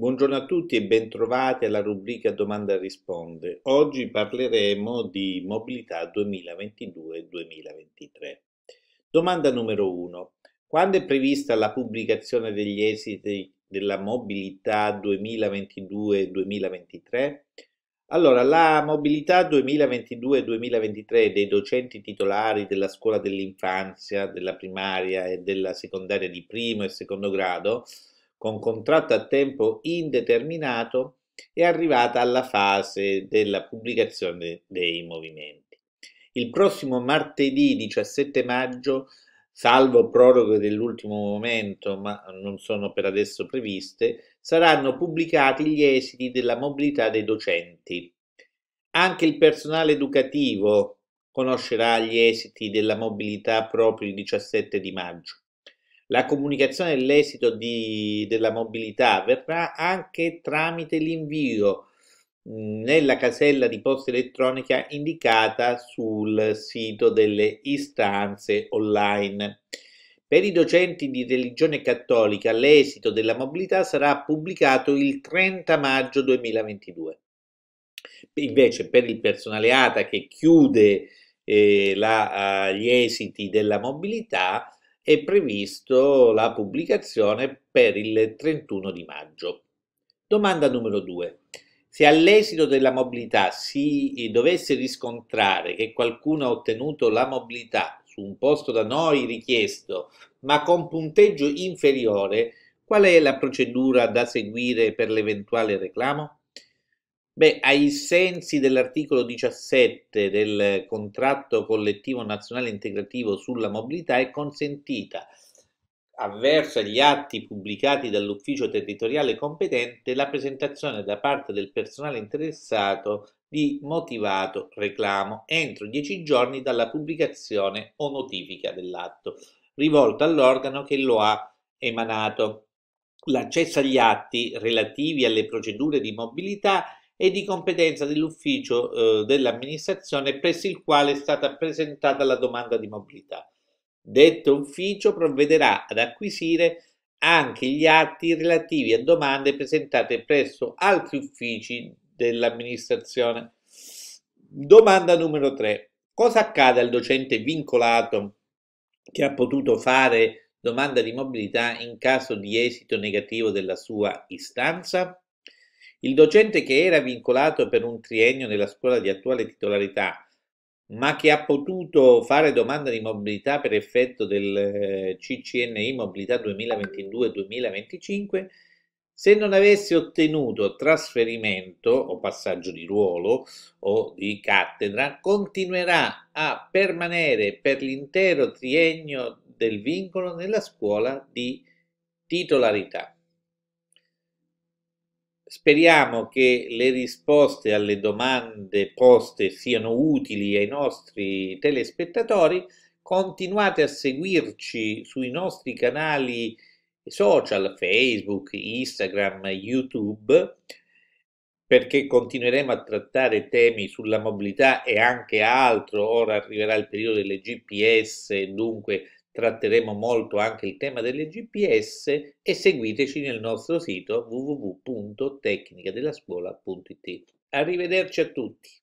Buongiorno a tutti e bentrovati alla rubrica Domanda Risponde. Oggi parleremo di mobilità 2022-2023. Domanda numero 1. Quando è prevista la pubblicazione degli esiti della mobilità 2022-2023? Allora, la mobilità 2022-2023 dei docenti titolari della scuola dell'infanzia, della primaria e della secondaria di primo e secondo grado con contratto a tempo indeterminato è arrivata alla fase della pubblicazione dei movimenti. Il prossimo martedì 17 maggio, salvo proroghe dell'ultimo momento, ma non sono per adesso previste, saranno pubblicati gli esiti della mobilità dei docenti. Anche il personale educativo conoscerà gli esiti della mobilità proprio il 17 di maggio. La comunicazione dell'esito della mobilità verrà anche tramite l'invio mm, nella casella di posta elettronica indicata sul sito delle istanze online. Per i docenti di religione cattolica l'esito della mobilità sarà pubblicato il 30 maggio 2022. Invece per il personale ATA che chiude eh, la, ah, gli esiti della mobilità è previsto la pubblicazione per il 31 di maggio. Domanda numero 2. Se all'esito della mobilità si eh, dovesse riscontrare che qualcuno ha ottenuto la mobilità su un posto da noi richiesto, ma con punteggio inferiore, qual è la procedura da seguire per l'eventuale reclamo? Beh, ai sensi dell'articolo 17 del contratto collettivo nazionale integrativo sulla mobilità è consentita avverso gli atti pubblicati dall'ufficio territoriale competente la presentazione da parte del personale interessato di motivato reclamo entro dieci giorni dalla pubblicazione o notifica dell'atto, rivolto all'organo che lo ha emanato. L'accesso agli atti relativi alle procedure di mobilità è e di competenza dell'ufficio eh, dell'amministrazione presso il quale è stata presentata la domanda di mobilità. Detto ufficio provvederà ad acquisire anche gli atti relativi a domande presentate presso altri uffici dell'amministrazione. Domanda numero 3. Cosa accade al docente vincolato che ha potuto fare domanda di mobilità in caso di esito negativo della sua istanza? Il docente che era vincolato per un triennio nella scuola di attuale titolarità, ma che ha potuto fare domanda di mobilità per effetto del eh, CCNI Mobilità 2022-2025, se non avesse ottenuto trasferimento o passaggio di ruolo o di cattedra, continuerà a permanere per l'intero triennio del vincolo nella scuola di titolarità. Speriamo che le risposte alle domande poste siano utili ai nostri telespettatori. Continuate a seguirci sui nostri canali social, Facebook, Instagram, YouTube, perché continueremo a trattare temi sulla mobilità e anche altro. Ora arriverà il periodo delle GPS, dunque tratteremo molto anche il tema delle GPS e seguiteci nel nostro sito www.tecnicadellascuola.it. Arrivederci a tutti!